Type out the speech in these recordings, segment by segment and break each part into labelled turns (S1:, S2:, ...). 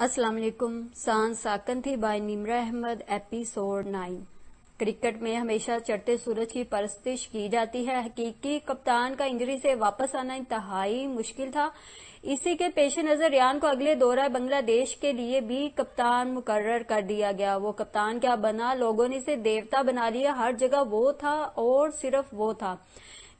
S1: अस्सलाम वालेकुम सान साकन थी by Nimra Ahmed episode nine cricket में हमेशा चढ़ते सूरज की परस्तिश की जाती है हकीकी कप्तान का इंजरी से वापस आना इंतहाई मुश्किल था इसी के पेश नजर रियान को अगले दौरा बांग्लादेश के लिए भी कप्तान मुकर्र कर दिया गया वो कप्तान क्या बना लोगों ने इसे देवता बना लिया हर जगह वो था और सिर्फ वो था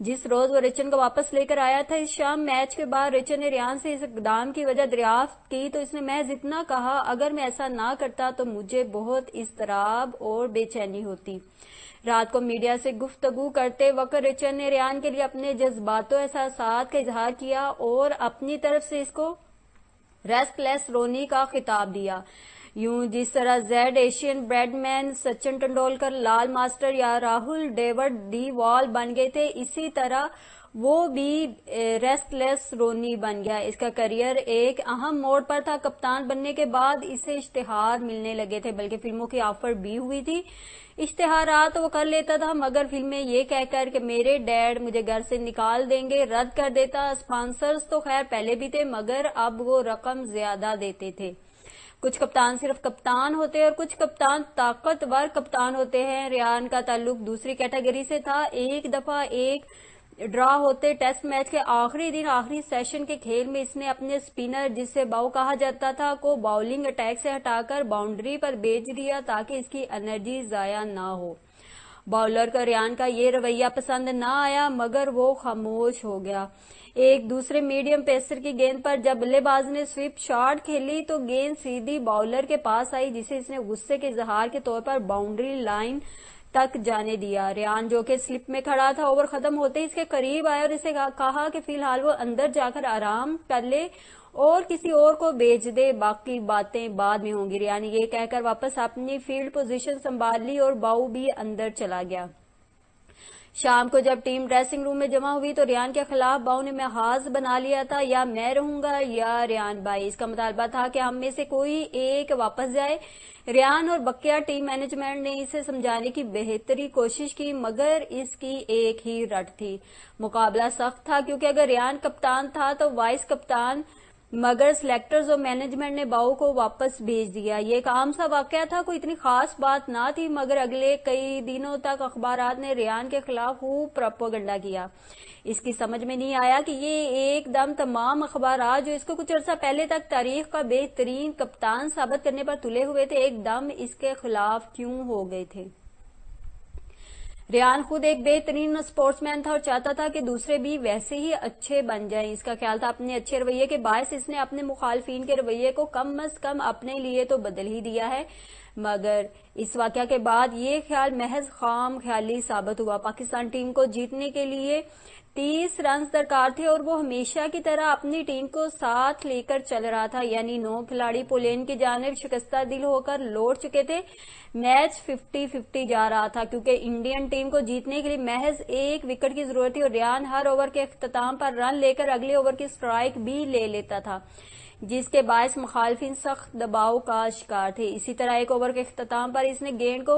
S1: जिस रोज वो रिचन को वापस लेकर आया था इस शाम मैच के बाद रिचन ने रियान से इस दाम की वजह दरियाफ्त की तो इसने महज इतना कहा अगर मैं ऐसा ना करता तो मुझे बहुत इसतराब और बेचैनी होती रात को मीडिया से गुफ्तगु करते वक्त रिचन ने रियान के लिए अपने जज्बातों एहसास का इजहार किया और अपनी तरफ से इसको रेस्टलेस रोनी का खिताब दिया यूं जिस तरह जेड एशियन ब्रेडमैन सचिन तेंदुलकर लाल मास्टर या राहुल डेविड डी वॉल बन गए थे इसी तरह वो भी रेस्टलेस रोनी बन गया इसका करियर एक अहम मोड़ पर था कप्तान बनने के बाद इसे इश्तेहार मिलने लगे थे बल्कि फिल्मों की ऑफर भी हुई थी तो वो कर लेता था मगर फिल्में ये कहकर कि मेरे डैड मुझे घर से निकाल देंगे रद्द कर देता स्पॉन्सर्स तो खैर पहले भी थे मगर अब वो रकम ज्यादा देते थे कुछ कप्तान सिर्फ कप्तान होते हैं और कुछ कप्तान ताकतवर कप्तान होते हैं रियान का ताल्लुक दूसरी कैटेगरी से था एक दफा एक ड्रा होते टेस्ट मैच के आखिरी दिन आखिरी सेशन के खेल में इसने अपने स्पिनर जिसे बाउ कहा जाता था को बाउलिंग अटैक से हटाकर बाउंड्री पर बेच दिया ताकि इसकी एनर्जी जाया ना हो बॉलर को रियान का ये रवैया पसंद न आया मगर वो खामोश हो गया एक दूसरे मीडियम पेसर की गेंद पर जब बल्लेबाज ने स्विप शॉट खेली तो गेंद सीधी बॉलर के पास आई जिसे इसने गुस्से के इजहार के तौर पर बाउंड्री लाइन तक जाने दिया रियान जो कि स्लिप में खड़ा था ओवर खत्म होते ही इसके करीब आया और इसे कहा कि फिलहाल वो अंदर जाकर आराम कर ले और किसी और को भेज दे बाकी बातें बाद में होंगी रियान ये कहकर वापस अपनी फील्ड पोजीशन संभाल ली और बाऊ भी अंदर चला गया शाम को जब टीम ड्रेसिंग रूम में जमा हुई तो रियान के खिलाफ बाऊ ने महाज बना लिया था या मैं रहूंगा या रियान भाई इसका मुतालबा था कि हम में से कोई एक वापस जाए रियान और बकिया टीम मैनेजमेंट ने इसे समझाने की बेहतरी कोशिश की मगर इसकी एक ही रट थी मुकाबला सख्त था क्योंकि अगर रियान कप्तान था तो वाइस कप्तान मगर सेलेक्टर्स और मैनेजमेंट ने बाऊ को वापस भेज दिया ये एक आम सा वाक था कोई इतनी खास बात ना थी मगर अगले कई दिनों तक अखबार ने रियान के खिलाफ खूब प्रोपोगंडा किया इसकी समझ में नहीं आया कि ये एकदम तमाम अखबार जो इसको कुछ अर्सा पहले तक तारीख का बेहतरीन कप्तान साबित करने पर तुले हुए थे एकदम इसके खिलाफ क्यों हो गए थे रियान खुद एक बेहतरीन स्पोर्ट्समैन था और चाहता था कि दूसरे भी वैसे ही अच्छे बन जाएं इसका ख्याल था अपने अच्छे रवैये के बायस इसने अपने मुखालफी के रवैये को कम अज कम अपने लिए तो बदल ही दिया है मगर इस वाक्य के बाद ये ख्याल महज खाम ख्याली साबित हुआ पाकिस्तान टीम को जीतने के लिए तीस रन दरकार थे और वो हमेशा की तरह अपनी टीम को साथ लेकर चल रहा था यानी नौ खिलाड़ी पोलैंड की जानब शिकस्ता दिल होकर लौट चुके थे मैच 50-50 जा रहा था क्योंकि इंडियन टीम को जीतने के लिए महज एक विकेट की जरूरत थी और रियान हर ओवर के अख्ताम पर रन लेकर अगले ओवर की स्ट्राइक भी ले लेता था जिसके बायस मुखालफिन सख्त दबाव का शिकार थे इसी तरह एक ओवर के अख्ताम पर इसने गेंद को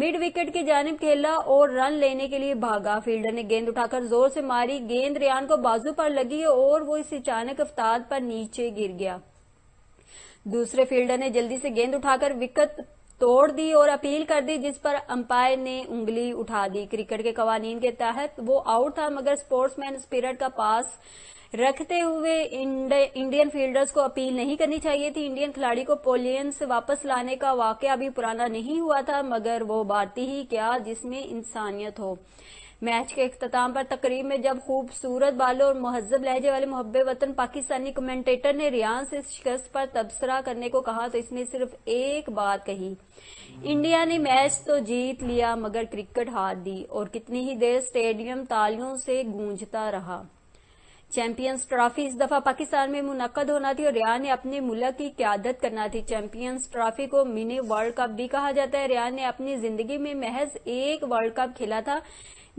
S1: मिड विकेट की जानब खेला और रन लेने के लिए भागा फील्डर ने गेंद उठाकर जोर से मारी गेंद रियान को बाजू पर लगी और वो इस अचानक अफ्ताद पर नीचे गिर गया दूसरे फील्डर ने जल्दी से गेंद उठाकर विकेट तोड़ दी और अपील कर दी जिस पर अंपायर ने उंगली उठा दी क्रिकेट के कवानीन के तहत वो आउट था मगर स्पोर्ट्समैन स्पिरिट का पास रखते हुए इंडियन फील्डर्स को अपील नहीं करनी चाहिए थी इंडियन खिलाड़ी को पोलियन से वापस लाने का वाक्य अभी पुराना नहीं हुआ था मगर वो बात ही क्या जिसमें इंसानियत हो मैच के अख्ताम पर तकरीब में जब खूबसूरत बालों और महजब लहजे वाले मोहब्ब वतन पाकिस्तानी कमेंटेटर ने रियान से शिकस्त पर तबसरा करने को कहा तो इसने सिर्फ एक बात कही इंडिया ने मैच तो जीत लिया मगर क्रिकेट हार दी और कितनी ही देर स्टेडियम तालियों से गूंजता रहा चैंपियंस ट्रॉफी इस दफा पाकिस्तान में मुनद होना थी और रियान ने अपने मुल्क की क्यादत करना थी चैंपियंस ट्रॉफी को मिनी वर्ल्ड कप भी कहा जाता है रियान ने अपनी जिंदगी में महज एक वर्ल्ड कप खेला था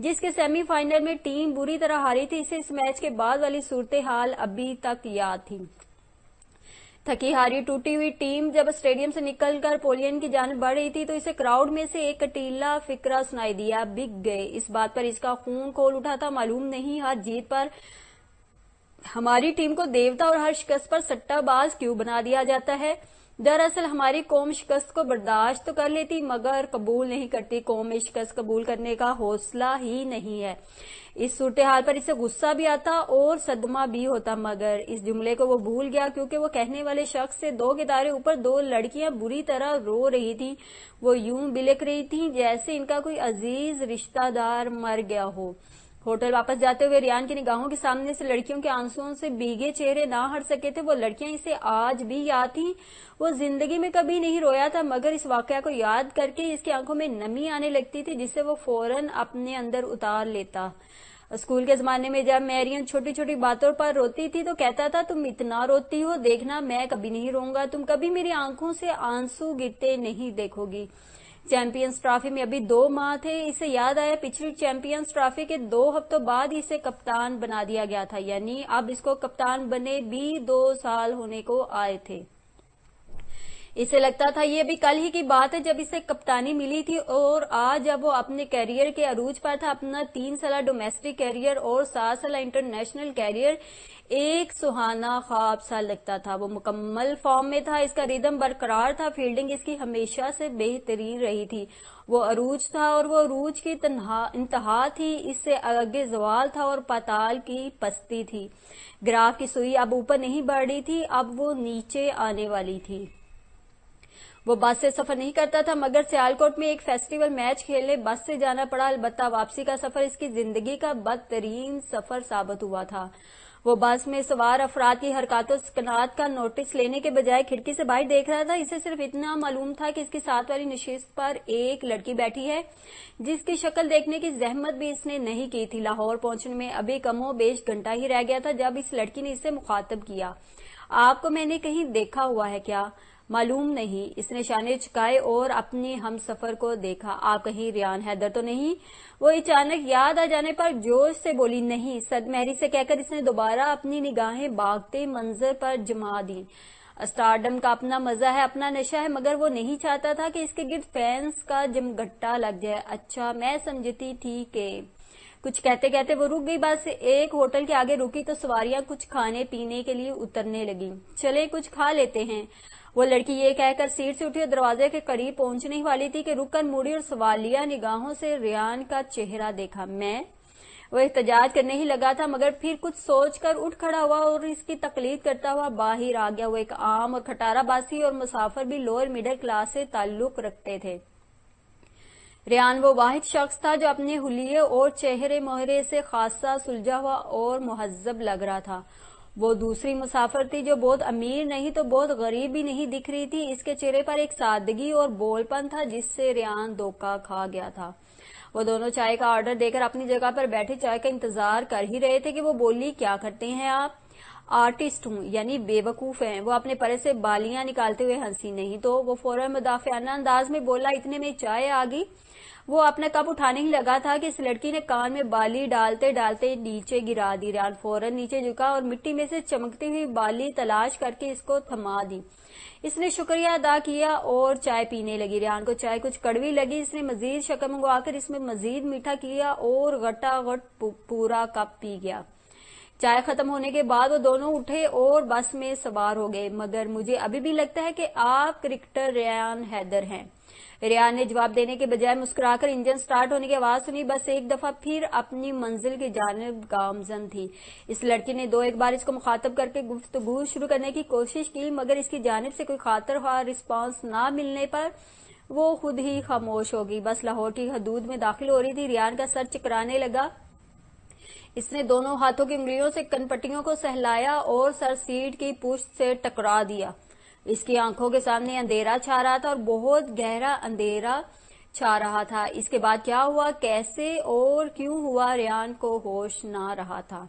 S1: जिसके सेमीफाइनल में टीम बुरी तरह हारी थी इसे इस मैच के बाद वाली सूरत हाल अभी तक याद थी थकी हारी टूटी हुई टीम जब स्टेडियम से निकलकर पोलियन की जान बढ़ रही थी तो इसे क्राउड में से एक कटीला फिक्रा सुनाई दिया बिक गए इस बात पर इसका खून खोल उठा था मालूम नहीं हर जीत पर हमारी टीम को देवता और हर शिकस्त पर सट्टाबाज क्यों बना दिया जाता है दरअसल हमारी कौम शिकस्त को बर्दाश्त तो कर लेती मगर कबूल नहीं करती कौम में शिकस्त कबूल करने का हौसला ही नहीं है इस सूरत हाल पर इसे गुस्सा भी आता और सदमा भी होता मगर इस जुमले को वो भूल गया क्योंकि वो कहने वाले शख्स से दो कितारे ऊपर दो लड़कियां बुरी तरह रो रही थीं वो यूं बिलक रही थीं जैसे इनका कोई अजीज रिश्तेदार मर गया हो होटल वापस जाते हुए रियान की निगाहों के सामने से लड़कियों के आंसुओं से भीगे चेहरे ना हट सके थे वो लड़कियां इसे आज भी याद थी वो जिंदगी में कभी नहीं रोया था मगर इस वाकया को याद करके इसकी आंखों में नमी आने लगती थी जिसे वो फौरन अपने अंदर उतार लेता स्कूल के जमाने में जब मैरियन छोटी छोटी बातों पर रोती थी तो कहता था तुम इतना रोती हो देखना मैं कभी नहीं रोऊंगा तुम कभी मेरी आंखों से आंसू गिरते नहीं देखोगी चैंपियंस ट्रॉफी में अभी दो माह थे इसे याद आया पिछली चैंपियंस ट्रॉफी के दो हफ्तों बाद इसे कप्तान बना दिया गया था यानी अब इसको कप्तान बने भी दो साल होने को आए थे इसे लगता था ये अभी कल ही की बात है जब इसे कप्तानी मिली थी और आज जब वो अपने कैरियर के अरूज पर था अपना तीन साल डोमेस्टिक कैरियर और सात साल इंटरनेशनल कैरियर एक सुहाना ख्वाब सा लगता था वो मुकम्मल फॉर्म में था इसका रिदम बरकरार था फील्डिंग इसकी हमेशा से बेहतरीन रही थी वो अरूज था और वो अरूज की इंतहा थी इससे आगे जवाल था और पाताल की पस्ती थी ग्राफ की सुई अब ऊपर नहीं बढ़ रही थी अब वो नीचे आने वाली थी वो बस से सफर नहीं करता था मगर सियालकोट में एक फेस्टिवल मैच खेलने बस से जाना पड़ा अलबत्ता वापसी का सफर इसकी जिंदगी का बदतरीन सफर साबित हुआ था वो बस में सवार अफराद की हरकतों सकनात का नोटिस लेने के बजाय खिड़की से बाहर देख रहा था इसे सिर्फ इतना मालूम था कि इसकी साथ वाली नशीस पर एक लड़की बैठी है जिसकी शक्ल देखने की जहमत भी इसने नहीं की थी लाहौर पहुंचने में अभी कमो बेश घंटा ही रह गया था जब इस लड़की ने इसे मुखातब किया आपको मैंने कहीं देखा हुआ है क्या मालूम नहीं इसने शाने चुकाए और अपने हम सफर को देखा आप कहीं रियान हैदर तो नहीं वो अचानक याद आ जाने पर जोश से बोली नहीं सदमहरी से कहकर इसने दोबारा अपनी निगाहें भागते मंजर पर जमा दी स्टारडम का अपना मजा है अपना नशा है मगर वो नहीं चाहता था कि इसके गिर्द फैंस का जमघट्टा लग जाए अच्छा मैं समझती थी कि कुछ कहते कहते वो रुक गई बस एक होटल के आगे रुकी तो सवारियां कुछ खाने पीने के लिए उतरने लगी चले कुछ खा लेते हैं वो लड़की ये कहकर सीट से उठी और दरवाजे के करीब पहुंचने ही वाली थी कि रुककर मुड़ी और सवालिया निगाहों से रियान का चेहरा देखा मैं वो एहतजाज करने ही लगा था मगर फिर कुछ सोचकर उठ खड़ा हुआ और इसकी तकलीफ करता हुआ बाहर आ गया वो एक आम और खटारा बासी और मुसाफर भी लोअर मिडिल क्लास से ताल्लुक रखते थे रियान वो वाहिद शख्स था जो अपने हुलिये और चेहरे मोहरे से खासा सुलझा हुआ और महजब लग रहा था वो दूसरी मुसाफिर थी जो बहुत अमीर नहीं तो बहुत गरीब भी नहीं दिख रही थी इसके चेहरे पर एक सादगी और बोलपन था जिससे रियान धोखा खा गया था वो दोनों चाय का ऑर्डर देकर अपनी जगह पर बैठे चाय का इंतजार कर ही रहे थे कि वो बोली क्या करते हैं आप आर्टिस्ट हूँ यानी बेवकूफ हैं वो अपने परे से बालियां निकालते हुए हंसी नहीं तो वो फौरन मुदाफियाना अंदाज में बोला इतने में चाय आ गई वो अपना कप उठाने ही लगा था कि इस लड़की ने कान में बाली डालते डालते नीचे गिरा दी रान फौरन नीचे झुका और मिट्टी में से चमकती हुई बाली तलाश करके इसको थमा दी इसने शुक्रिया अदा किया और चाय पीने लगी रियान को चाय कुछ कड़वी लगी इसने मजीद शक्कर मंगवाकर इसमें मजीद मीठा किया और घटाघट गट पूरा कप पी गया चाय खत्म होने के बाद वो दोनों उठे और बस में सवार हो गए मगर मुझे अभी भी लगता है कि आप क्रिकेटर रियान हैदर हैं रियान ने जवाब देने के बजाय मुस्कुराकर इंजन स्टार्ट होने की आवाज सुनी बस एक दफा फिर अपनी मंजिल की जानब गामजन थी इस लड़की ने दो एक बार इसको मुखातब करके गुफ्तगु शुरू करने की कोशिश की मगर इसकी जानब से कोई खातर हुआ रिस्पॉन्स न मिलने पर वो खुद ही खामोश होगी बस लाहौर की हदूद में दाखिल हो रही थी रियान का सर चकराने लगा इसने दोनों हाथों की उंगलियों से कनपट्टियों को सहलाया और सर सीट की पुष्ट से टकरा दिया इसकी आंखों के सामने अंधेरा छा रहा था और बहुत गहरा अंधेरा छा रहा था इसके बाद क्या हुआ कैसे और क्यों हुआ रियान को होश ना रहा था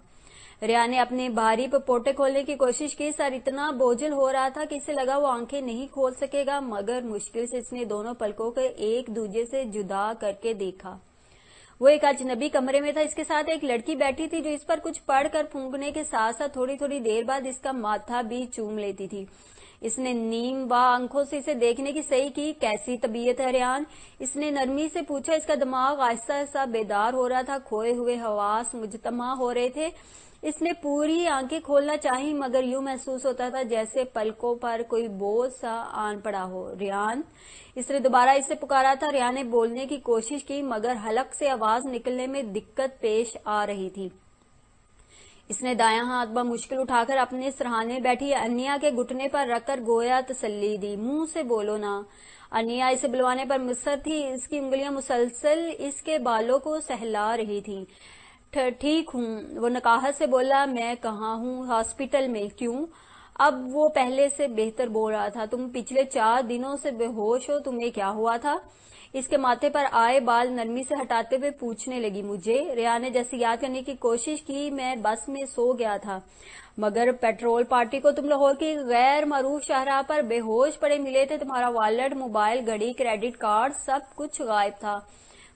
S1: रिया ने अपने भारी पोटे खोलने की कोशिश की सर इतना बोझल हो रहा था कि इसे लगा वो आंखें नहीं खोल सकेगा मगर मुश्किल से इसने दोनों पलकों को एक दूजे से जुदा करके देखा वो एक अजनबी कमरे में था इसके साथ एक लड़की बैठी थी जो इस पर कुछ पढ़कर फूंकने के साथ साथ थोड़ी थोड़ी देर बाद इसका माथा भी चूम लेती थी इसने नीम व आंखों से इसे देखने की सही की कैसी तबीयत है रियान इसने नरमी से पूछा इसका दिमाग आहिस्ता आहिस्ता बेदार हो रहा था खोए हुए हवास मुजतमा हो रहे थे इसने पूरी आंखें खोलना चाही मगर यूं महसूस होता था जैसे पलकों पर कोई बोझ सा आन पड़ा हो रियान इसने दोबारा इसे पुकारा था रियान ने बोलने की कोशिश की मगर हलक से आवाज निकलने में दिक्कत पेश आ रही थी इसने दाया हाथ बा मुश्किल उठाकर अपने सराहने बैठी अनिया के घुटने पर रखकर गोया तसल्ली दी मुंह से बोलो ना अनिया इसे बुलवाने पर मुसर थी इसकी उंगलियां मुसलसल इसके बालों को सहला रही थी ठीक हूँ वो नकाहत से बोला मैं कहाँ हूँ हॉस्पिटल में क्यों अब वो पहले से बेहतर बोल रहा था तुम पिछले चार दिनों से बेहोश हो तुम्हें क्या हुआ था इसके माथे पर आए बाल नरमी से हटाते हुए पूछने लगी मुझे रिया ने जैसे याद करने की कोशिश की मैं बस में सो गया था मगर पेट्रोल पार्टी को तुम लाहौर की गैर मरूफ शहरा पर बेहोश पड़े मिले थे तुम्हारा वॉलेट मोबाइल घड़ी क्रेडिट कार्ड सब कुछ गायब था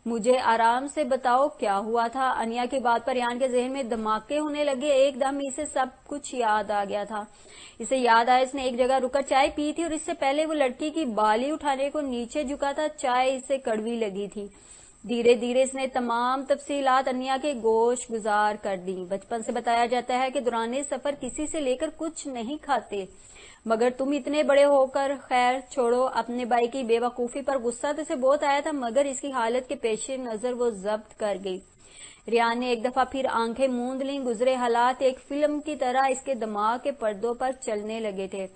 S1: मुझे आराम से बताओ क्या हुआ था अनिया की बात पर यान के जहन में धमाके होने लगे एकदम इसे सब कुछ याद आ गया था इसे याद आया इसने एक जगह रुकर चाय पी थी और इससे पहले वो लड़की की बाली उठाने को नीचे झुका था चाय इसे कड़वी लगी थी धीरे धीरे इसने तमाम तफसीलात अनिया के गोश गुजार कर दी बचपन से बताया जाता है कि दुराने सफर किसी से लेकर कुछ नहीं खाते मगर तुम इतने बड़े होकर खैर छोड़ो अपने भाई की बेवकूफी पर गुस्सा तो से बहुत आया था मगर इसकी हालत के पेश नजर वो जब्त कर गई रियान ने एक दफा फिर आंखें मूंद ली गुजरे हालात एक फिल्म की तरह इसके दिमाग के पर्दों पर चलने लगे थे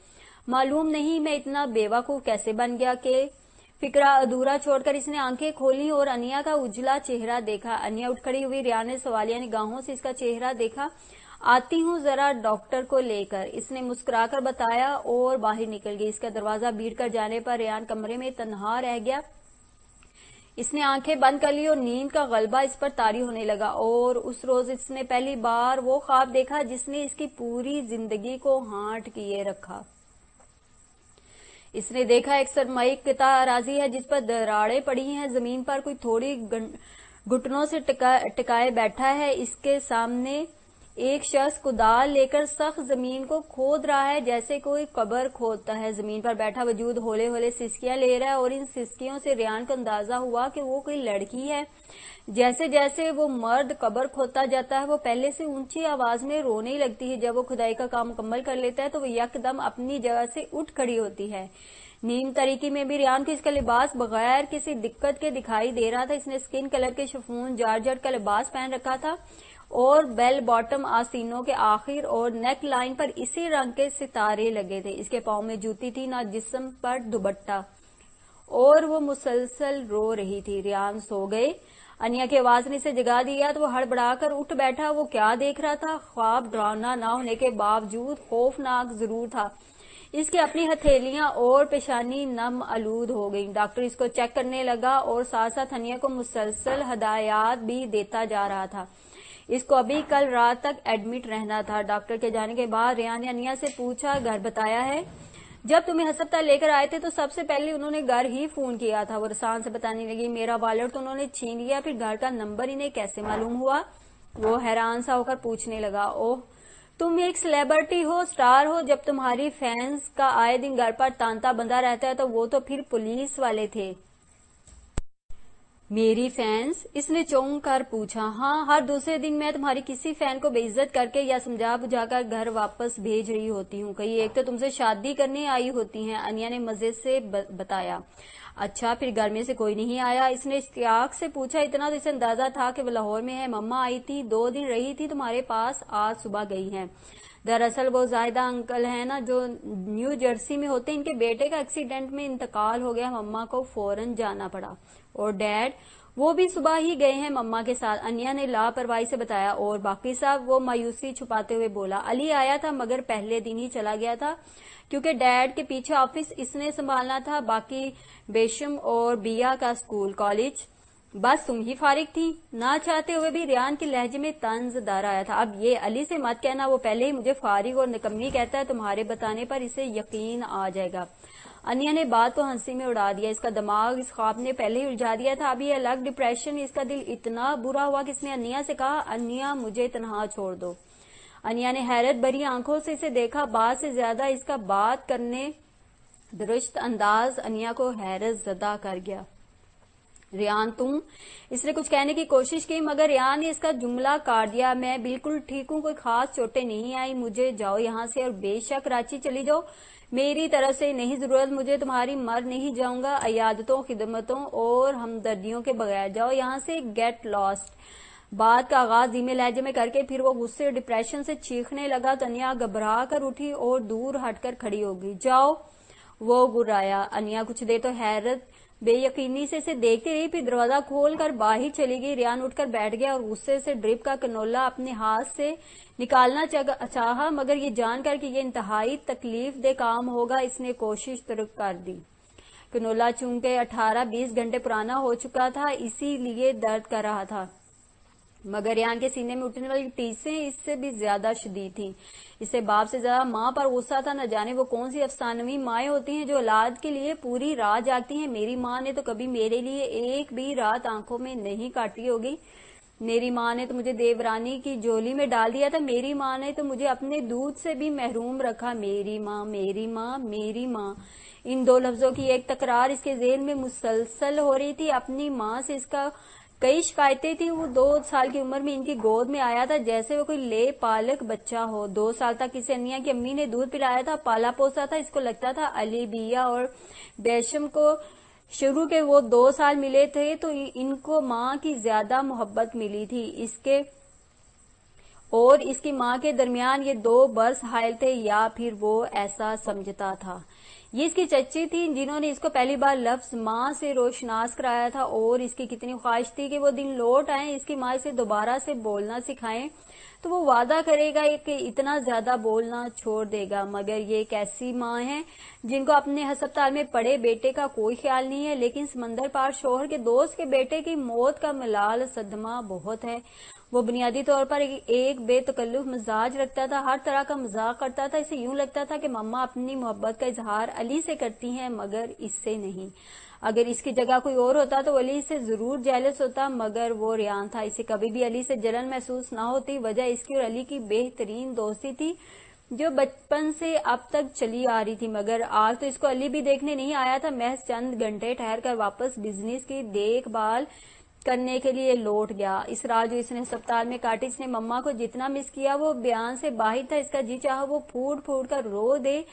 S1: मालूम नहीं मैं इतना बेवकूफ कैसे बन गया कि फिक्रा अधूरा छोड़कर इसने आंखें खोली और अनिया का उजला चेहरा देखा अनिया उठ खड़ी हुई रिया ने सवालिया निगाहों से इसका चेहरा देखा आती हूँ जरा डॉक्टर को लेकर इसने मुस्कुराकर बताया और बाहर निकल गई इसका दरवाजा भीड़ कर जाने पर रेहान कमरे में तनहा रह गया इसने आंखें बंद कर ली और नींद का गलबा इस पर तारी होने लगा और उस रोज इसने पहली बार वो ख्वाब देखा जिसने इसकी पूरी जिंदगी को हाट किए रखा इसने देखा एक सरमाई किताराजी राजी है जिस पर दराड़े पड़ी हैं जमीन पर कोई थोड़ी घुटनों से टिकाए बैठा है इसके सामने एक शख्स कुदाल लेकर सख्त जमीन को खोद रहा है जैसे कोई कबर खोदता है जमीन पर बैठा वजूद होले होले सिस्कियां ले रहा है और इन सिस्कियों से रियान को अंदाजा हुआ कि वो कोई लड़की है जैसे जैसे वो मर्द कबर खोदता जाता है वो पहले से ऊंची आवाज में रोने लगती है जब वो खुदाई का काम मुकम्मल कर लेता है तो वो यकदम अपनी जगह से उठ खड़ी होती है नीम तरीकी में भी रियान को इसका लिबास बगैर किसी दिक्कत के दिखाई दे रहा था इसने स्किन कलर के शफून जार्जट का लिबास पहन रखा था और बेल बॉटम आसीनों के आखिर और नेक लाइन पर इसी रंग के सितारे लगे थे इसके पाओ में जूती थी ना जिस्म पर दुबट्टा और वो मुसलसल रो रही थी रियान सो गए अनिया की आवाज ने इसे जगा दिया तो वो हड़बड़ाकर उठ बैठा वो क्या देख रहा था ख्वाब डरावना ना होने के बावजूद खौफनाक जरूर था इसकी अपनी हथेलियां और पेशानी नम आलूद हो गई डॉक्टर इसको चेक करने लगा और साथ साथ अनिया को मुसलसल हदायत भी देता जा रहा था इसको अभी कल रात तक एडमिट रहना था डॉक्टर के जाने के बाद रेहान ने अनिया से पूछा घर बताया है जब तुम्हें अस्पताल लेकर आए थे तो सबसे पहले उन्होंने घर ही फोन किया था वो रसान से बताने लगी मेरा वॉलेट तो उन्होंने छीन लिया फिर घर का नंबर इन्हें कैसे मालूम हुआ वो हैरान सा होकर पूछने लगा ओह तुम एक सेलेब्रिटी हो स्टार हो जब तुम्हारी फैंस का आए दिन घर पर तांता बंधा रहता है तो वो तो फिर पुलिस वाले थे मेरी फैंस इसने चौंक कर पूछा हाँ हर दूसरे दिन मैं तुम्हारी किसी फैन को बेइज्जत करके या समझा बुझाकर घर वापस भेज रही होती हूँ कहीं एक तो तुमसे शादी करने आई होती हैं अनिया ने मजे से बताया अच्छा फिर घर में से कोई नहीं आया इसने इश्तियाक से पूछा इतना तो इसे अंदाजा था कि वो लाहौर में है मम्मा आई थी दो दिन रही थी तुम्हारे पास आज सुबह गई है दरअसल वो जायदा अंकल है ना जो न्यू जर्सी में होते इनके बेटे का एक्सीडेंट में इंतकाल हो गया मम्मा को फौरन जाना पड़ा और डैड वो भी सुबह ही गए हैं मम्मा के साथ अनिया ने लापरवाही से बताया और बाकी साहब वो मायूसी छुपाते हुए बोला अली आया था मगर पहले दिन ही चला गया था क्योंकि डैड के पीछे ऑफिस इसने संभालना था बाकी बेशम और बिया का स्कूल कॉलेज बस तुम ही फारिग थी ना चाहते हुए भी रियान के लहजे में तंज दार आया था अब ये अली से मत कहना वो पहले ही मुझे फारिग और निकम्मी कहता है तुम्हारे बताने पर इसे यकीन आ जाएगा अनिया ने बात को तो हंसी में उड़ा दिया इसका दिमाग इस ख्वाब ने पहले ही उलझा दिया था अभी अलग डिप्रेशन इसका दिल इतना बुरा हुआ कि इसने अनिया से कहा अनिया मुझे तनहा छोड़ दो अनिया ने हैरत भरी आंखों से इसे देखा बात से ज्यादा इसका बात करने दुरुस्त अंदाज अनिया को हैरत जदा कर गया रियान तुम इसने कुछ कहने की कोशिश की मगर रियान ने इसका जुमला काट दिया मैं बिल्कुल ठीक हूँ कोई खास चोटें नहीं आई मुझे जाओ यहाँ से और बेशक रांची चली जाओ मेरी तरफ से नहीं जरूरत मुझे तुम्हारी मर नहीं जाऊंगा अयादतों खिदमतों और हमदर्दियों के बगैर जाओ यहाँ से गेट लॉस्ट बात का आगाज धीमे लहजे में करके फिर वो गुस्से डिप्रेशन से चीखने लगा तनिया घबरा कर उठी और दूर हटकर खड़ी होगी जाओ वो गुर्राया अनिया कुछ देर तो हैरत बेयकीनी से इसे देखती रही फिर दरवाजा खोलकर बाहर चली गई रियान उठकर बैठ गया और गुस्से से ड्रिप का कनोला अपने हाथ से निकालना चाहा मगर ये जानकर कि ये इंतहाई तकलीफ दे काम होगा इसने कोशिश तुर्क कर दी कनोला चूंकि 18-20 घंटे पुराना हो चुका था इसीलिए दर्द कर रहा था मगर यहाँ के सीने में उठने वाली टीसें इससे भी ज्यादा शदीद थी इससे बाप से ज्यादा माँ पर गुस्सा था न जाने वो कौन सी अफसानवी माए होती हैं जो औलाद के लिए पूरी रात जाती हैं मेरी माँ ने तो कभी मेरे लिए एक भी रात आंखों में नहीं काटी होगी मेरी माँ ने तो मुझे देवरानी की जोली में डाल दिया था मेरी माँ ने तो मुझे अपने दूध से भी महरूम रखा मेरी माँ मेरी माँ मेरी माँ इन दो लफ्जों की एक तकरार इसके जेल में मुसलसल हो रही थी अपनी माँ से इसका कई शिकायतें थी वो दो साल की उम्र में इनकी गोद में आया था जैसे वो कोई ले पालक बच्चा हो दो साल तक इसे अनिया की अम्मी ने दूध पिलाया था पाला पोसा था इसको लगता था अली बिया और बैशम को शुरू के वो दो साल मिले थे तो इनको माँ की ज्यादा मोहब्बत मिली थी इसके और इसकी माँ के दरमियान ये दो बर्स हायल थे या फिर वो ऐसा समझता था ये इसकी चच्ची थी जिन्होंने इसको पहली बार लफ्ज माँ से रोशनास कराया था और इसकी कितनी ख्वाहिश थी कि वो दिन लौट आए इसकी माँ इसे दोबारा से बोलना सिखाएं तो वो वादा करेगा कि इतना ज्यादा बोलना छोड़ देगा मगर ये एक ऐसी माँ है जिनको अपने हस्पताल में पड़े बेटे का कोई ख्याल नहीं है लेकिन समंदर पार शोहर के दोस्त के बेटे की मौत का मलाल सदमा बहुत है वो बुनियादी तौर पर एक, बेतकल्लुफ मिजाज रखता था हर तरह का मजाक करता था इसे यूं लगता था कि मम्मा अपनी मोहब्बत का इजहार अली से करती हैं मगर इससे नहीं अगर इसकी जगह कोई और होता तो अली इससे जरूर जैलस होता मगर वो रियान था इसे कभी भी अली से जलन महसूस ना होती वजह इसकी और अली की बेहतरीन दोस्ती थी जो बचपन से अब तक चली आ रही थी मगर आज तो इसको अली भी देखने नहीं आया था महज चंद घंटे ठहर कर वापस बिजनेस की देखभाल करने के लिए लौट गया इस रात जो इसने अस्पताल में काटी इसने मम्मा को जितना मिस किया वो बयान से बाहर था इसका जी चाह वो फूट फूट कर रो दे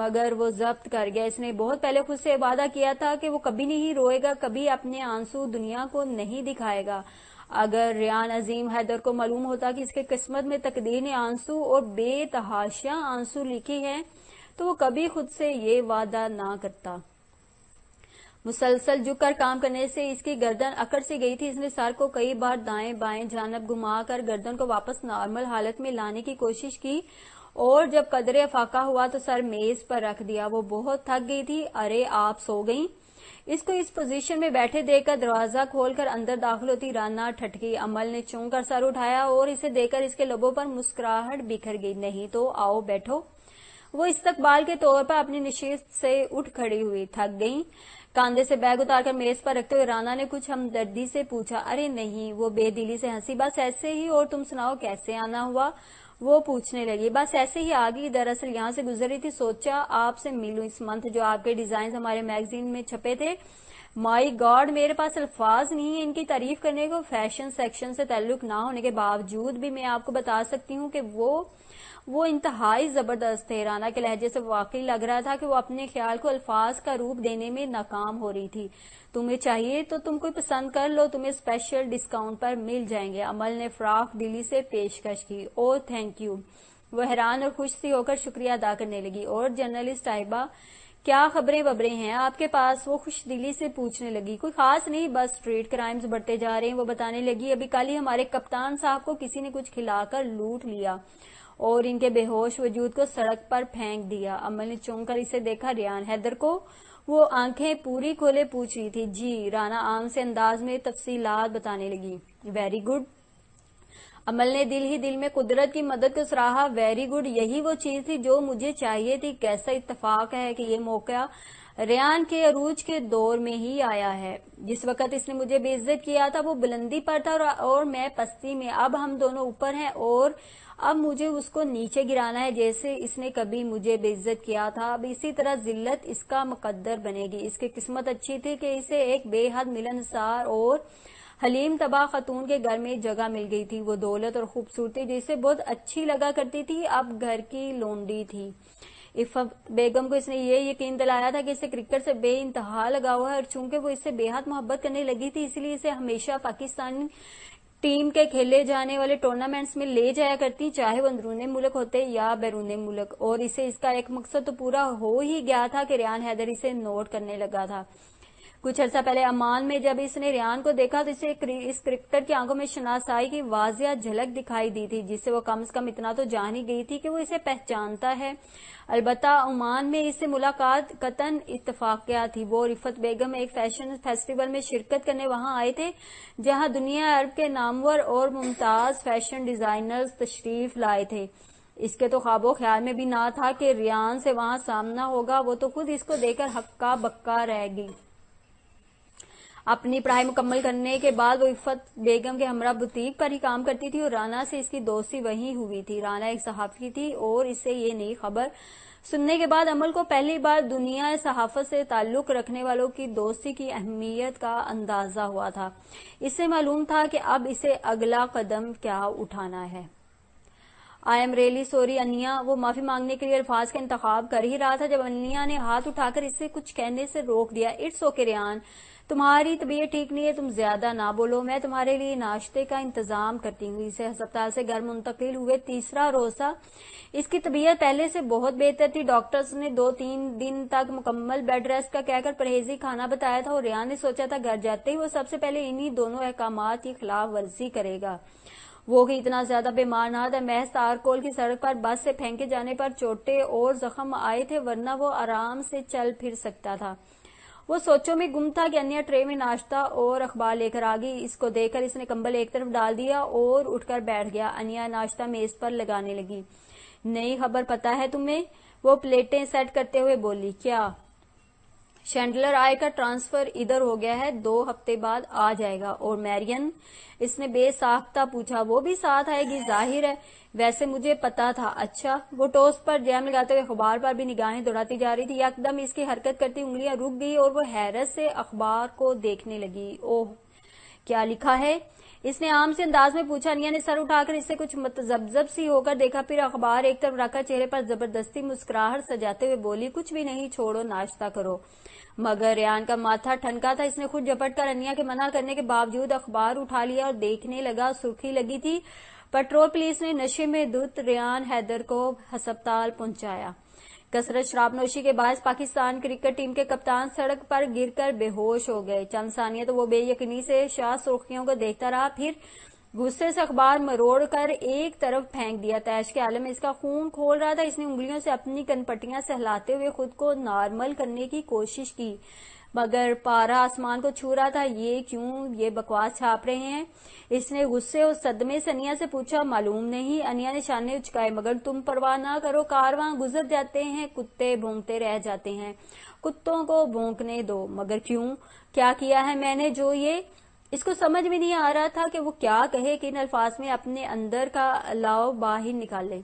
S1: मगर वो जब्त कर गया इसने बहुत पहले खुद से वादा किया था कि वो कभी नहीं रोएगा कभी अपने आंसू दुनिया को नहीं दिखाएगा अगर रियान अजीम हैदर को मालूम होता कि इसके किस्मत में तकदीर ने आंसू और बेतहाशा आंसू लिखी है तो वो कभी खुद से ये वादा ना करता मुसलसल झुककर काम करने से इसकी गर्दन अकड़ सी गई थी इसने सर को कई बार दाएं बाएं जानब घुमाकर गर्दन को वापस नॉर्मल हालत में लाने की कोशिश की और जब कदरे फाका हुआ तो सर मेज पर रख दिया वो बहुत थक गई थी अरे आप सो गई इसको इस पोजीशन में बैठे देखकर दरवाजा खोलकर अंदर दाखिल होती राना ठटकी अमल ने चूं कर सर उठाया और इसे देखकर इसके लबों पर मुस्कुराहट बिखर गई नहीं तो आओ बैठो वो इस्तकबाल के तौर पर अपनी निशेस्त से उठ खड़ी हुई थक गई कांधे से बैग उतारकर मेज पर रखते हुए राना ने कुछ हमदर्दी से पूछा अरे नहीं वो बेदिली से हंसी बस ऐसे ही और तुम सुनाओ कैसे आना हुआ वो पूछने लगी बस ऐसे ही आ गई दरअसल यहाँ से गुजर रही थी सोचा आपसे मिलू इस मंथ जो आपके डिजाइन हमारे मैगजीन में छपे थे माई गॉड मेरे पास अल्फाज नहीं है इनकी तारीफ करने को फैशन सेक्शन से ताल्लुक ना होने के बावजूद भी मैं आपको बता सकती हूँ कि वो वो इंतहाई जबरदस्त थे राना के लहजे से वाकई लग रहा था कि वो अपने ख्याल को अल्फाज का रूप देने में नाकाम हो रही थी तुम्हें चाहिए तो तुम कोई पसंद कर लो तुम्हें स्पेशल डिस्काउंट पर मिल जाएंगे अमल ने फ्राक दिली से पेशकश की ओ थैंक यू वो हैरान और खुश सी होकर शुक्रिया अदा करने लगी और जर्नलिस्ट साहिबा क्या खबरें बबरें हैं आपके पास वो खुश दिली से पूछने लगी कोई खास नहीं बस स्ट्रीट क्राइम्स बढ़ते जा रहे हैं वो बताने लगी अभी कल ही हमारे कप्तान साहब को किसी ने कुछ खिलाकर लूट लिया और इनके बेहोश वजूद को सड़क पर फेंक दिया अमल ने चौंक कर इसे देखा रियान हैदर को वो आंखें पूरी खोले पूछ रही थी जी राना आम से अंदाज में तफसीलात बताने लगी वेरी गुड अमल ने दिल ही दिल में कुदरत की मदद को सराहा वेरी गुड यही वो चीज थी जो मुझे चाहिए थी कैसा इतफाक है कि ये मौका रियान के अरूज के दौर में ही आया है जिस वक्त इसने मुझे बेइज्जत किया था वो बुलंदी पर था और मैं पस्ती में अब हम दोनों ऊपर हैं और अब मुझे उसको नीचे गिराना है जैसे इसने कभी मुझे बेइज्जत किया था अब इसी तरह जिल्लत इसका मुकद्दर बनेगी इसकी किस्मत अच्छी थी कि इसे एक बेहद मिलनसार और हलीम तबाह खतून के घर में जगह मिल गई थी वो दौलत और खूबसूरती जो इसे बहुत अच्छी लगा करती थी अब घर की लोंडी थी इफ बेगम को इसने ये यकीन दिलाया था कि इसे क्रिकेट से बे इंतहा लगा हुआ है और चूंकि वो इससे बेहद मोहब्बत करने लगी थी इसलिए इसे हमेशा पाकिस्तान टीम के खेले जाने वाले टूर्नामेंट्स में ले जाया करती चाहे वो अंदरूनी मुल्क होते या बैरूने मुल्क और इसे इसका एक मकसद तो पूरा हो ही गया था कि रियान हैदर इसे नोट करने लगा था कुछ अर्सा पहले अमान में जब इसने रियान को देखा तो इसे इस क्रिकेटर की आंखों में शनासाई की वाजिया झलक दिखाई दी थी जिससे वो कम से कम इतना तो जान ही गई थी कि वो इसे पहचानता है अलबत् ओमान में इससे मुलाकात कतन इतफाकिया थी वो रिफत बेगम एक फैशन फेस्टिवल में शिरकत करने वहां आए थे जहां दुनिया अरब के नामवर और मुमताज फैशन डिजाइनर्स तशरीफ लाए थे इसके तो ख्वाबो ख्याल में भी ना था कि रियान से वहां सामना होगा वो तो खुद इसको देखकर हक्का बक्का रहेगी अपनी पढ़ाई मुकम्मल करने के बाद वो इफ्फत बेगम के हमरा बुटीक पर ही काम करती थी और राना से इसकी दोस्ती वहीं हुई थी राना एक सहाफ़ी थी और इससे ये नई खबर सुनने के बाद अमल को पहली बार दुनिया सहाफत से ताल्लुक रखने वालों की दोस्ती की अहमियत का अंदाजा हुआ था इससे मालूम था कि अब इसे अगला कदम क्या उठाना है आई एम रियली सॉरी अनिया वो माफी मांगने के लिए अल्फाज का इंतखाब कर ही रहा था जब अनिया ने हाथ उठाकर इसे कुछ कहने से रोक दिया इट्स ओके रियान तुम्हारी तबीयत ठीक नहीं है तुम ज्यादा ना बोलो मैं तुम्हारे लिए नाश्ते का इंतजाम करती हूँ इसे अस्पताल से घर मुंतकिल हुए तीसरा रोज था इसकी तबीयत पहले से बहुत बेहतर थी डॉक्टर्स ने दो तीन दिन तक मुकम्मल बेड रेस्ट का कहकर परहेजी खाना बताया था और रियान ने सोचा था घर जाते ही वो सबसे पहले इन्हीं दोनों अहकाम की खिलाफ वर्जी करेगा वो कि इतना ज्यादा बीमार ना था महज तारकोल की सड़क पर बस से फेंके जाने पर चोटे और जख्म आए थे वरना वो आराम से चल फिर सकता था वो सोचों में गुम था कि अन्य ट्रे में नाश्ता और अखबार लेकर आ गई इसको देखकर इसने कंबल एक तरफ डाल दिया और उठकर बैठ गया अनिया नाश्ता मेज पर लगाने लगी नई खबर पता है तुम्हें वो प्लेटें सेट करते हुए बोली क्या शेंडलर आय का ट्रांसफर इधर हो गया है दो हफ्ते बाद आ जाएगा और मैरियन इसने बेसाख्ता पूछा वो भी साथ आएगी जाहिर है वैसे मुझे पता था अच्छा वो टोस पर जैम लगाते हुए अखबार पर भी निगाहें दौड़ाती जा रही थी एकदम इसकी हरकत करती उंगलियां रुक गई और वो हैरत से अखबार को देखने लगी ओह क्या लिखा है इसने आम से अंदाज में पूछा अनिया ने सर उठाकर इससे कुछ मतजबजब सी होकर देखा फिर अखबार एक तरफ रखा चेहरे पर जबरदस्ती मुस्कुराहट सजाते हुए बोली कुछ भी नहीं छोड़ो नाश्ता करो मगर रियान का माथा ठनका था इसने खुद झपट कर अनिया के मना करने के बावजूद अखबार उठा लिया और देखने लगा सुर्खी लगी थी पेट्रोल पुलिस ने नशे में धुत रियान हैदर को अस्पताल पहुंचाया शराब શ્રાપનોશી के बायस पाकिस्तान क्रिकेट टीम के कप्तान सड़क पर गिरकर बेहोश हो गए चंद सानिया तो वो बेयकनी से शाह सुर्खियों को देखता रहा फिर गुस्से से अखबार मरोड़ कर एक तरफ फेंक दिया तैश के आलम इसका खून खोल रहा था इसने उंगलियों से अपनी कनपट्टियां सहलाते हुए खुद को नॉर्मल करने की कोशिश की मगर पारा आसमान को छू रहा था ये क्यों ये बकवास छाप रहे हैं इसने गुस्से और सदमे से अनिया से पूछा मालूम नहीं अनिया ने शाने उचकाए मगर तुम परवाह ना करो कार वहां गुजर जाते हैं कुत्ते भोंगते रह जाते हैं कुत्तों को भोंकने दो मगर क्यों क्या किया है मैंने जो ये इसको समझ में नहीं आ रहा था कि वो क्या कहे कि इन अल्फाज में अपने अंदर का अलाव बाहर निकाले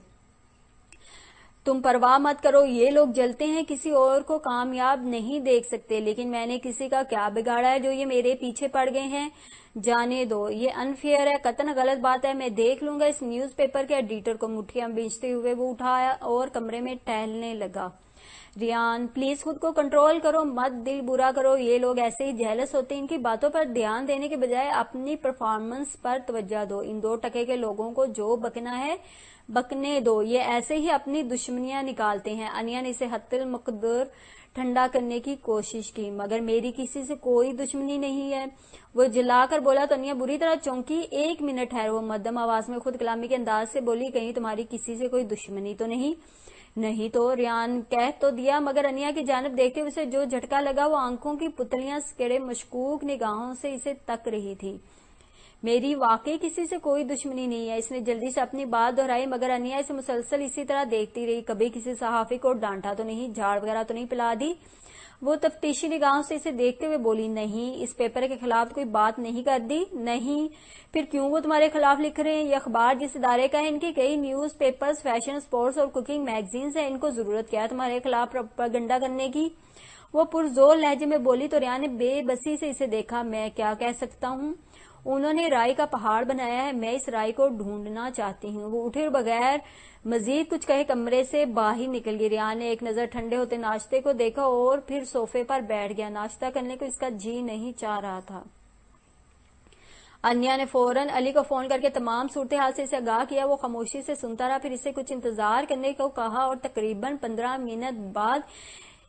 S1: तुम परवाह मत करो ये लोग जलते हैं किसी और को कामयाब नहीं देख सकते लेकिन मैंने किसी का क्या बिगाड़ा है जो ये मेरे पीछे पड़ गए हैं जाने दो ये अनफेयर है कतन गलत बात है मैं देख लूंगा इस न्यूज़पेपर के एडिटर को मुठिया बेचते हुए वो उठाया और कमरे में टहलने लगा रियान प्लीज खुद को कंट्रोल करो मत दिल बुरा करो ये लोग ऐसे ही जेलस होते हैं इनकी बातों पर ध्यान देने के बजाय अपनी परफॉर्मेंस पर तवज्जा दो इन दो टके के लोगों को जो बकना है बकने दो ये ऐसे ही अपनी दुश्मनियां निकालते हैं अनियन इसे हतल मकदर ठंडा करने की कोशिश की मगर मेरी किसी से कोई दुश्मनी नहीं है वो जलाकर बोला तो अनिया बुरी तरह चौंकी एक मिनट ठहर वो मध्यम आवाज में खुद कलामी के अंदाज से बोली कहीं तुम्हारी किसी से कोई दुश्मनी तो नहीं नहीं तो रियान कह तो दिया मगर अनिया की जानब देखते उसे जो झटका लगा वो आंखों की पुतलियां केड़े मशकूक निगाहों से इसे तक रही थी मेरी वाकई किसी से कोई दुश्मनी नहीं है इसने जल्दी से अपनी बात दोहराई मगर अनिया इसे मुसलसल इसी तरह देखती रही कभी किसी सहाफी को डांटा तो नहीं झाड़ वगैरह तो नहीं पिला दी वो तफ्तीशी निगाहों से इसे देखते हुए बोली नहीं इस पेपर के खिलाफ कोई बात नहीं कर दी नहीं फिर क्यों वो तुम्हारे खिलाफ लिख रहे हैं ये अखबार जिस इदारे का है इनके कई न्यूज पेपर्स फैशन स्पोर्ट्स और कुकिंग मैगजीन्स हैं इनको जरूरत क्या है तुम्हारे खिलाफ गंडा करने की वो पुरजोर लहजे में बोली तो रिया ने बेबसी से इसे देखा मैं क्या कह सकता हूँ उन्होंने राय का पहाड़ बनाया है मैं इस राय को ढूंढना चाहती हूँ वो उठे बगैर मजीद कुछ कहे कमरे से बाहर निकल गई रिया ने एक नजर ठंडे होते नाश्ते को देखा और फिर सोफे पर बैठ गया नाश्ता करने को इसका जी नहीं चाह रहा था अन्या ने फौरन अली को फोन करके तमाम सूरत हाल से इसे आगाह किया वो खामोशी से सुनता रहा फिर इसे कुछ इंतजार करने को कहा और तकरीबन पंद्रह मिनट बाद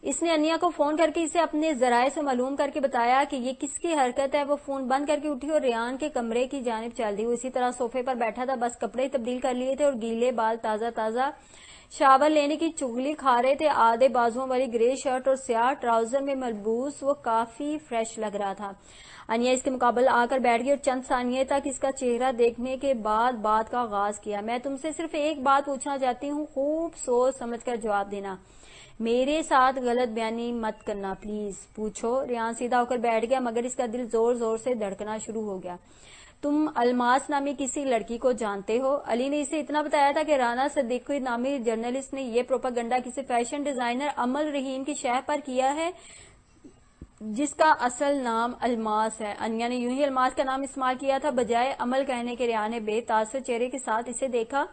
S1: इसने अनिया को फोन करके इसे अपने जराये से मालूम करके बताया कि ये किसकी हरकत है वो फोन बंद करके उठी और रेहान के कमरे की जानब चल दी इसी तरह सोफे पर बैठा था बस कपड़े तब्दील कर लिए थे और गीले बाल ताजा ताजा शावर लेने की चुगली खा रहे थे आधे बाजुओं वाली ग्रे शर्ट और सियाह ट्राउजर में मलबूस वो काफी फ्रेश लग रहा था अनिया इसके मुकाबले आकर बैठ गई और चंद सानिया तक इसका चेहरा देखने के बाद बात का आगाज किया मैं तुमसे सिर्फ एक बात पूछना चाहती हूँ खूब सोच समझ कर जवाब देना मेरे साथ गलत बयानी मत करना प्लीज पूछो रियान सीधा होकर बैठ गया मगर इसका दिल जोर जोर से धड़कना शुरू हो गया तुम अलमास नामी किसी लड़की को जानते हो अली ने इसे इतना बताया था कि राना सदीकु नामी जर्नलिस्ट ने यह प्रोपागंडा किसी फैशन डिजाइनर अमल रहीम की शह पर किया है जिसका असल नाम अलमास है अनिया ने यूं ही अलमास का नाम इस्तेमाल किया था बजाय अमल कहने के रिया ने बेतासर चेहरे के साथ इसे देखा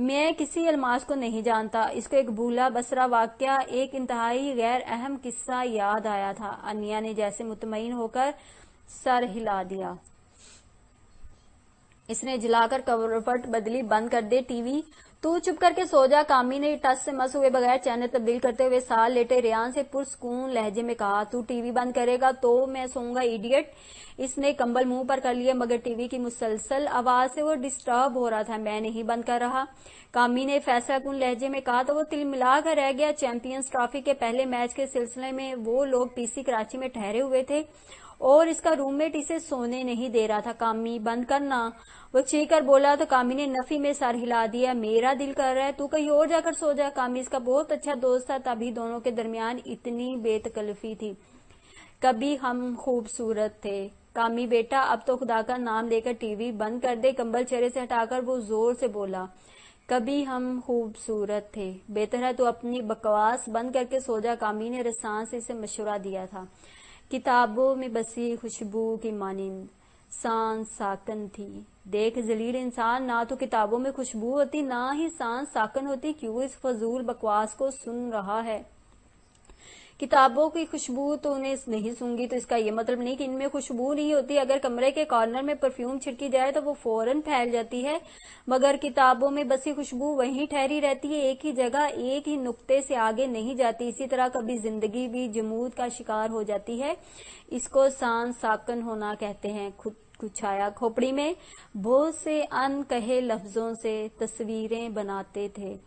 S1: मैं किसी अलमास को नहीं जानता इसको एक भूला बसरा वाक्य एक इंतहाई गैर अहम किस्सा याद आया था अनिया ने जैसे मुतमिन होकर सर हिला दिया इसने जलाकर कवरपट बदली बंद कर दे टीवी तू चुप करके सो जा कामी ने टस से मस हुए बगैर चैनल तब्दील करते हुए साल लेटे रियान से पुरस्कून लहजे में कहा तू टीवी बंद करेगा तो मैं सोऊंगा इडियट इसने कंबल मुंह पर कर लिया मगर टीवी की मुसलसल आवाज से वो डिस्टर्ब हो रहा था मैं नहीं बंद कर रहा कामी ने फैसला कुन लहजे में कहा तो वो तिलमिला कर रह गया चैंपियंस ट्रॉफी के पहले मैच के सिलसिले में वो लोग पीसी कराची में ठहरे हुए थे और इसका रूममेट इसे सोने नहीं दे रहा था कामी बंद करना वो कर बोला तो कामी ने नफी में सर हिला दिया मेरा दिल कर रहा है तू कहीं और जाकर सो जा कामी इसका बहुत अच्छा दोस्त था तभी दोनों के दरमियान इतनी बेतकल्फी थी कभी हम खूबसूरत थे कामी बेटा अब तो खुदा का नाम लेकर टीवी बंद कर दे कंबल चेहरे से हटाकर वो जोर से बोला कभी हम खूबसूरत थे बेहतर है तो अपनी बकवास बंद करके सोजा कामी ने रसान से इसे मशवरा दिया था किताबों में बसी खुशबू की मानिंद सांस साकन थी देख जलील इंसान ना तो किताबों में खुशबू होती ना ही सांस साकन होती क्यों इस फजूल बकवास को सुन रहा है किताबों की खुशबू तो उन्हें नहीं सूंगी तो इसका ये मतलब नहीं कि इनमें खुशबू नहीं होती अगर कमरे के कॉर्नर में परफ्यूम छिड़की जाए तो वो फौरन फैल जाती है मगर किताबों में बसी खुशबू वहीं ठहरी रहती है एक ही जगह एक ही नुक्ते से आगे नहीं जाती इसी तरह कभी जिंदगी भी जमूद का शिकार हो जाती है इसको सांस साकन होना कहते हैं खुद छाया खोपड़ी में बहुत से अन कहे लफ्जों से तस्वीरें बनाते थे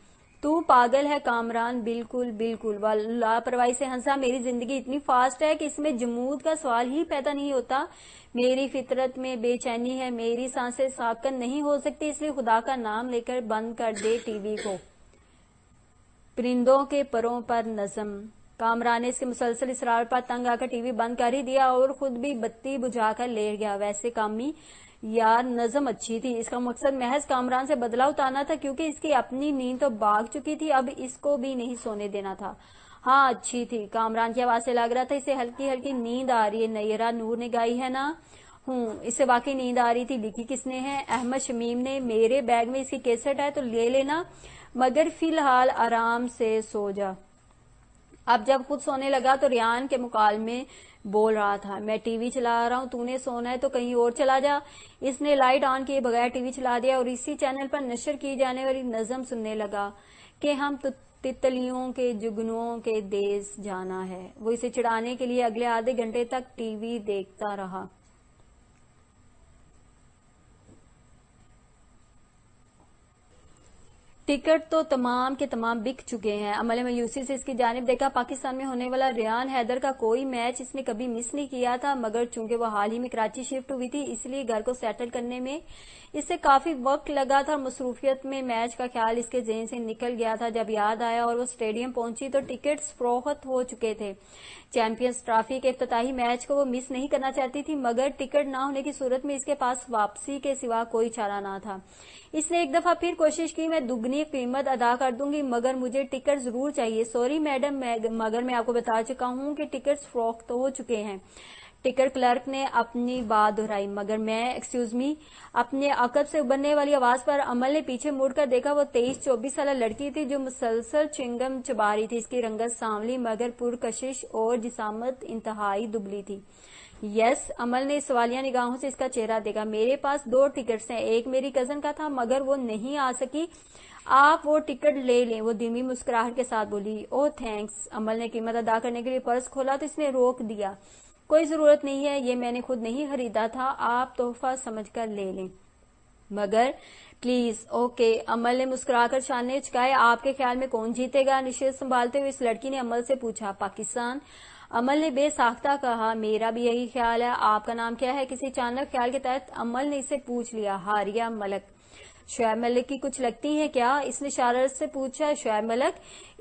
S1: तू पागल है कामरान बिल्कुल बिल्कुल लापरवाही से हंसा मेरी जिंदगी इतनी फास्ट है कि इसमें जमूद का सवाल ही पैदा नहीं होता मेरी फितरत में बेचैनी है मेरी सांसें साकन नहीं हो सकती इसलिए खुदा का नाम लेकर बंद कर दे टीवी को परिंदों के परों पर नजम कामरान ने इसके मुसलसल इसरार पर तंग आकर टीवी बंद कर ही दिया और खुद भी बत्ती बुझाकर लेट गया वैसे कामी या नजम अच्छी थी इसका मकसद महज कामरान से बदला उतारना था क्योंकि इसकी अपनी नींद तो भाग चुकी थी अब इसको भी नहीं सोने देना था हाँ अच्छी थी कामरान की आवाज से लग रहा था इसे हल्की हल्की नींद आ रही है नैरा नूर ने गाई है ना हूँ इससे वाकई नींद आ रही थी लिखी किसने है अहमद शमीम ने मेरे बैग में इसकी केसेट है तो ले लेना मगर फिलहाल आराम से सो जा अब जब खुद सोने लगा तो रियान के मुकाल में बोल रहा था मैं टीवी चला रहा हूँ तूने सोना है तो कहीं और चला जा इसने लाइट ऑन किए बगैर टीवी चला दिया और इसी चैनल पर नशर की जाने वाली नजम सुनने लगा कि हम तो तितलियों के जुगनुओं के देश जाना है वो इसे चढ़ाने के लिए अगले आधे घंटे तक टीवी देखता रहा टिकट तो तमाम के तमाम बिक चुके हैं अमल यूसी से इसकी जानब देखा पाकिस्तान में होने वाला रियान हैदर का कोई मैच इसने कभी मिस नहीं किया था मगर चूंकि वो हाल ही में कराची शिफ्ट हुई थी इसलिए घर को सेटल करने में इससे काफी वक्त लगा था और मसरूफियत में मैच का ख्याल इसके जेन से निकल गया था जब याद आया और वो स्टेडियम पहुंची तो टिकट फरोहत हो चुके थे चैंपियंस ट्रॉफी के अफ्ताही मैच को वो मिस नहीं करना चाहती थी मगर टिकट ना होने की सूरत में इसके पास वापसी के सिवा कोई चारा ना था इसने एक दफा फिर कोशिश की मैं दुगनी अपनी कीमत अदा कर दूंगी मगर मुझे टिकट जरूर चाहिए सॉरी मैडम मगर मैं आपको बता चुका हूँ कि टिकट फ्रॉक तो हो चुके हैं टिकट क्लर्क ने अपनी बात दोहराई मगर मैं एक्सक्यूज मी अपने अकब से उबरने वाली आवाज पर अमल ने पीछे मुड़कर देखा वो तेईस चौबीस साल लड़की थी जो मुसलसल चिंगम चबा रही थी इसकी रंगत सांवली मगर पुरकशिश और जिसामत इंतहाई दुबली थी यस अमल ने सवालिया निगाहों से इसका चेहरा देखा मेरे पास दो टिकट्स हैं एक मेरी कजन का था मगर वो नहीं आ सकी आप वो टिकट ले लें वो धीमी मुस्कुराहट के साथ बोली ओ थैंक्स अमल ने कीमत अदा करने के लिए पर्स खोला तो इसने रोक दिया कोई जरूरत नहीं है ये मैंने खुद नहीं खरीदा था आप तोहफा समझकर ले लें मगर प्लीज ओके अमल ने मुस्कुराकर कर ने चुकाए आपके ख्याल में कौन जीतेगा निशेत संभालते हुए इस लड़की ने अमल से पूछा पाकिस्तान अमल ने बेसाख्ता कहा मेरा भी यही ख्याल है आपका नाम क्या है किसी अचानक ख्याल के तहत अमल ने इसे पूछ लिया हारिया मलक शुएब मलिक की कुछ लगती हैं क्या इसने शारत से पूछा शुएब मलिक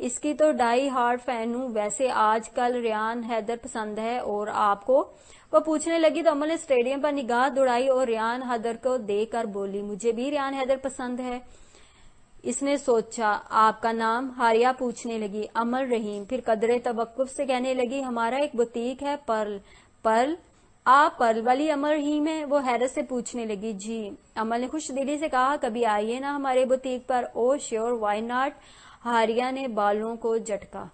S1: इसकी तो डाई हार्ड फैन हूं वैसे आजकल रियान हैदर पसंद है और आपको वो पूछने लगी तो अमल ने स्टेडियम पर निगाह दौड़ाई और रियान हैदर को देकर बोली मुझे भी रियान हैदर पसंद है इसने सोचा आपका नाम हारिया पूछने लगी अमल रहीम फिर कदरे तवक्फ से कहने लगी हमारा एक बुतीक है पर्ल पर्ल आप परवली अमर ही में वो हैरत से पूछने लगी जी अमल ने खुश दिली से कहा कभी आइए ना हमारे बुटीक पर ओ श्योर वाई नॉट हारिया ने बालों को झटका